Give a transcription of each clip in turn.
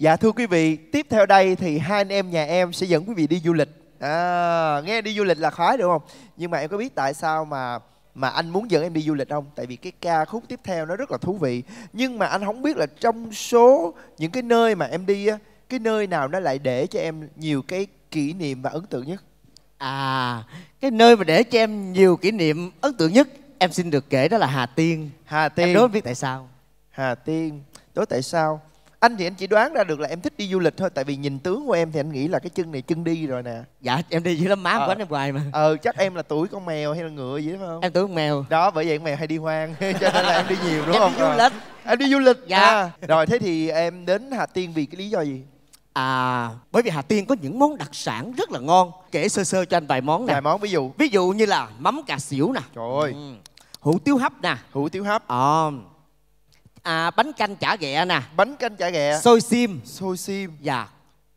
Dạ thưa quý vị, tiếp theo đây thì hai anh em nhà em sẽ dẫn quý vị đi du lịch. À, nghe đi du lịch là khoái đúng không? Nhưng mà em có biết tại sao mà mà anh muốn dẫn em đi du lịch không? Tại vì cái ca khúc tiếp theo nó rất là thú vị. Nhưng mà anh không biết là trong số những cái nơi mà em đi á, cái nơi nào nó lại để cho em nhiều cái kỷ niệm và ấn tượng nhất? À, cái nơi mà để cho em nhiều kỷ niệm ấn tượng nhất em xin được kể đó là Hà Tiên. Hà Tiên. Em đố biết tại sao? Hà Tiên. Đố tại sao? anh thì anh chỉ đoán ra được là em thích đi du lịch thôi tại vì nhìn tướng của em thì anh nghĩ là cái chân này chân đi rồi nè dạ em đi dưới lắm má ờ. quánh em hoài mà ờ chắc em là tuổi con mèo hay là ngựa gì đúng không em tuổi mèo đó bởi vậy con mèo hay đi hoang cho nên là em đi nhiều đúng em không đi du ờ. lịch em đi du lịch dạ à. rồi thế thì em đến hà tiên vì cái lý do gì À, bởi vì Hà Tiên có những món đặc sản rất là ngon Kể sơ sơ cho anh vài món nè Vài món ví dụ Ví dụ như là mắm cà xỉu nè Trời ơi ừ. Hủ tiếu hấp nè Hủ tiếu hấp Ờ à, à, bánh canh chả ghẹ nè bánh canh chả ghẹ xôi sim xôi sim dạ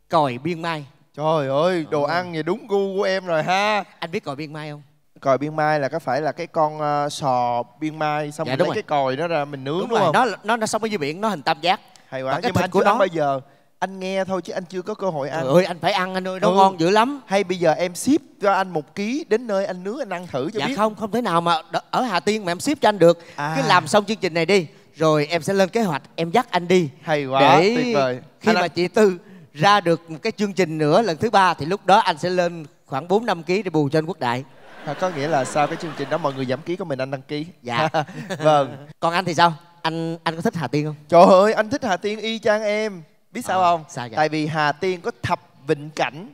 còi biên mai trời ơi đồ ừ. ăn vậy đúng gu của em rồi ha anh biết còi biên mai không còi biên mai là có phải là cái con uh, sò biên mai xong dạ, mình lấy rồi. cái còi đó ra mình nướng đúng, đúng rồi. không nó nó nó sống ở dưới biển nó hình tam giác hay quá nhưng mà anh của chưa nó... ăn bao giờ anh nghe thôi chứ anh chưa có cơ hội ăn ơi anh phải ăn anh ơi nó ừ. ngon dữ lắm hay bây giờ em ship cho anh một ký đến nơi anh nướng anh ăn thử cho dạ biết không không thể nào mà ở hà tiên mà em ship cho anh được à. cứ làm xong chương trình này đi rồi em sẽ lên kế hoạch em dắt anh đi hay quá để tuyệt vời khi anh mà anh... chị tư ra được một cái chương trình nữa lần thứ ba thì lúc đó anh sẽ lên khoảng 4 năm kg để bù cho anh quốc đại à, có nghĩa là sau cái chương trình đó mọi người giảm ký của mình anh đăng ký dạ vâng còn anh thì sao anh anh có thích hà tiên không trời ơi anh thích hà tiên y chang em biết sao à, không sao vậy? tại vì hà tiên có thập vịnh cảnh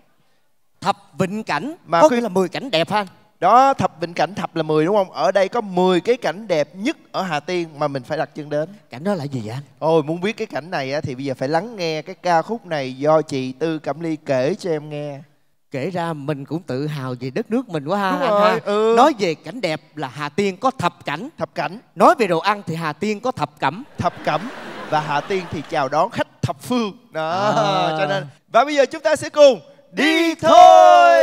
thập vịnh cảnh mà có khi... nghĩa là 10 cảnh đẹp ha đó thập vịnh cảnh thập là 10 đúng không ở đây có 10 cái cảnh đẹp nhất ở hà tiên mà mình phải đặt chân đến cảnh đó là gì vậy anh ôi muốn biết cái cảnh này á, thì bây giờ phải lắng nghe cái ca khúc này do chị tư cẩm ly kể cho em nghe kể ra mình cũng tự hào về đất nước mình quá ha Đúng anh rồi, ha ừ. nói về cảnh đẹp là hà tiên có thập cảnh thập cảnh nói về đồ ăn thì hà tiên có thập cẩm thập cẩm và hà tiên thì chào đón khách thập phương đó à. cho nên và bây giờ chúng ta sẽ cùng đi thôi